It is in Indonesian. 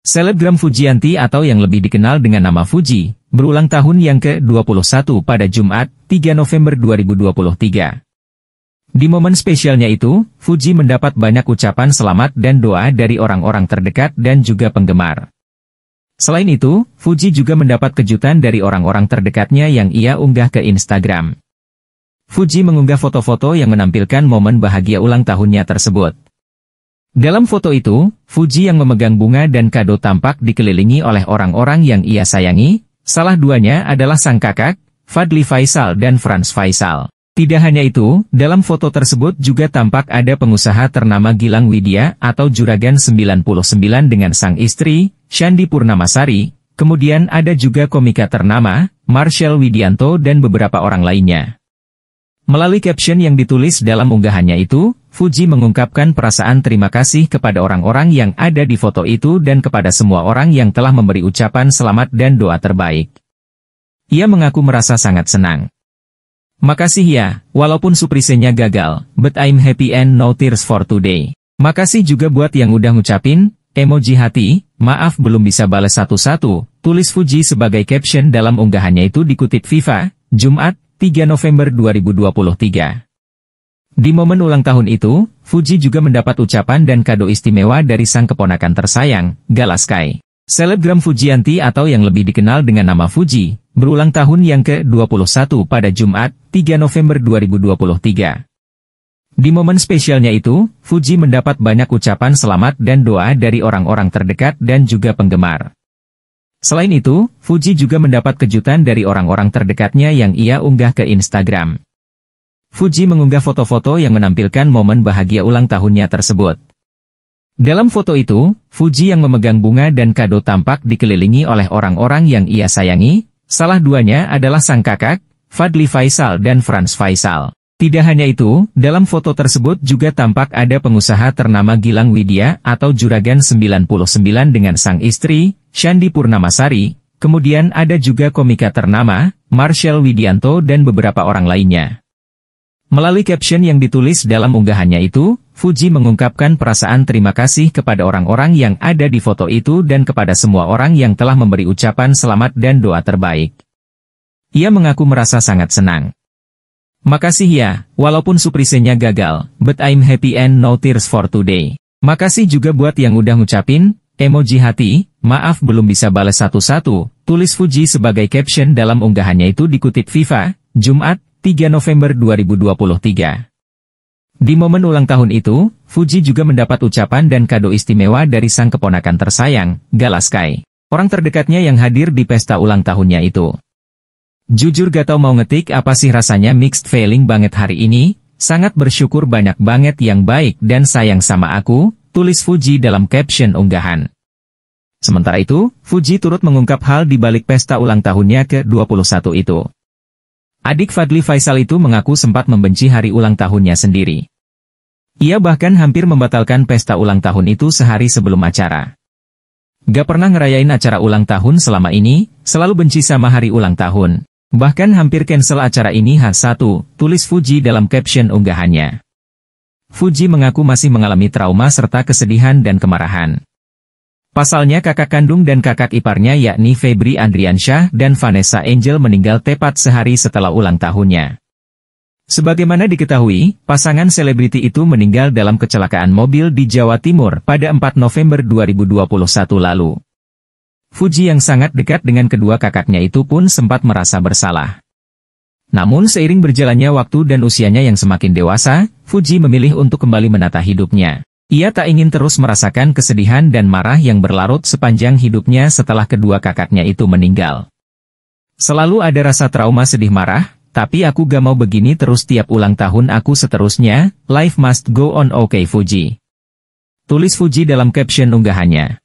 Selebgram Fujianti atau yang lebih dikenal dengan nama Fuji, berulang tahun yang ke-21 pada Jumat, 3 November 2023. Di momen spesialnya itu, Fuji mendapat banyak ucapan selamat dan doa dari orang-orang terdekat dan juga penggemar. Selain itu, Fuji juga mendapat kejutan dari orang-orang terdekatnya yang ia unggah ke Instagram. Fuji mengunggah foto-foto yang menampilkan momen bahagia ulang tahunnya tersebut. Dalam foto itu, Fuji yang memegang bunga dan kado tampak dikelilingi oleh orang-orang yang ia sayangi, salah duanya adalah sang kakak, Fadli Faisal dan Franz Faisal. Tidak hanya itu, dalam foto tersebut juga tampak ada pengusaha ternama Gilang Widya atau Juragan 99 dengan sang istri, Shandi Purnamasari, kemudian ada juga komika ternama, Marshall Widianto dan beberapa orang lainnya. Melalui caption yang ditulis dalam unggahannya itu, Fuji mengungkapkan perasaan terima kasih kepada orang-orang yang ada di foto itu dan kepada semua orang yang telah memberi ucapan selamat dan doa terbaik. Ia mengaku merasa sangat senang. Makasih ya, walaupun suprisenya gagal, but I'm happy and no tears for today. Makasih juga buat yang udah ngucapin, emoji hati, maaf belum bisa balas satu-satu, tulis Fuji sebagai caption dalam unggahannya itu dikutip FIFA, Jumat, 3 November 2023. Di momen ulang tahun itu, Fuji juga mendapat ucapan dan kado istimewa dari sang keponakan tersayang, Galaskai. Selebgram Fujianti atau yang lebih dikenal dengan nama Fuji, berulang tahun yang ke-21 pada Jumat, 3 November 2023. Di momen spesialnya itu, Fuji mendapat banyak ucapan selamat dan doa dari orang-orang terdekat dan juga penggemar. Selain itu, Fuji juga mendapat kejutan dari orang-orang terdekatnya yang ia unggah ke Instagram. Fuji mengunggah foto-foto yang menampilkan momen bahagia ulang tahunnya tersebut. Dalam foto itu, Fuji yang memegang bunga dan kado tampak dikelilingi oleh orang-orang yang ia sayangi, salah duanya adalah sang kakak, Fadli Faisal dan Franz Faisal. Tidak hanya itu, dalam foto tersebut juga tampak ada pengusaha ternama Gilang Widya atau Juragan 99 dengan sang istri, Shandi Purnamasari, kemudian ada juga komika ternama, Marshall Widianto dan beberapa orang lainnya. Melalui caption yang ditulis dalam unggahannya itu, Fuji mengungkapkan perasaan terima kasih kepada orang-orang yang ada di foto itu dan kepada semua orang yang telah memberi ucapan selamat dan doa terbaik. Ia mengaku merasa sangat senang. Makasih ya, walaupun suprisenya gagal, but I'm happy and no tears for today. Makasih juga buat yang udah ngucapin, emoji hati, maaf belum bisa balas satu-satu, tulis Fuji sebagai caption dalam unggahannya itu dikutip FIFA, Jumat, 3 November 2023. Di momen ulang tahun itu, Fuji juga mendapat ucapan dan kado istimewa dari sang keponakan tersayang, Galaskai. Orang terdekatnya yang hadir di pesta ulang tahunnya itu. Jujur gak tau mau ngetik apa sih rasanya mixed feeling banget hari ini, sangat bersyukur banyak banget yang baik dan sayang sama aku, tulis Fuji dalam caption unggahan. Sementara itu, Fuji turut mengungkap hal di balik pesta ulang tahunnya ke-21 itu. Adik Fadli Faisal itu mengaku sempat membenci hari ulang tahunnya sendiri. Ia bahkan hampir membatalkan pesta ulang tahun itu sehari sebelum acara. Gak pernah ngerayain acara ulang tahun selama ini, selalu benci sama hari ulang tahun. Bahkan hampir cancel acara ini H1, tulis Fuji dalam caption unggahannya. Fuji mengaku masih mengalami trauma serta kesedihan dan kemarahan. Pasalnya kakak kandung dan kakak iparnya yakni Febri Andriansyah dan Vanessa Angel meninggal tepat sehari setelah ulang tahunnya. Sebagaimana diketahui, pasangan selebriti itu meninggal dalam kecelakaan mobil di Jawa Timur pada 4 November 2021 lalu. Fuji yang sangat dekat dengan kedua kakaknya itu pun sempat merasa bersalah. Namun seiring berjalannya waktu dan usianya yang semakin dewasa, Fuji memilih untuk kembali menata hidupnya. Ia tak ingin terus merasakan kesedihan dan marah yang berlarut sepanjang hidupnya setelah kedua kakaknya itu meninggal. Selalu ada rasa trauma sedih marah, tapi aku gak mau begini terus tiap ulang tahun aku seterusnya, life must go on okay Fuji. Tulis Fuji dalam caption unggahannya.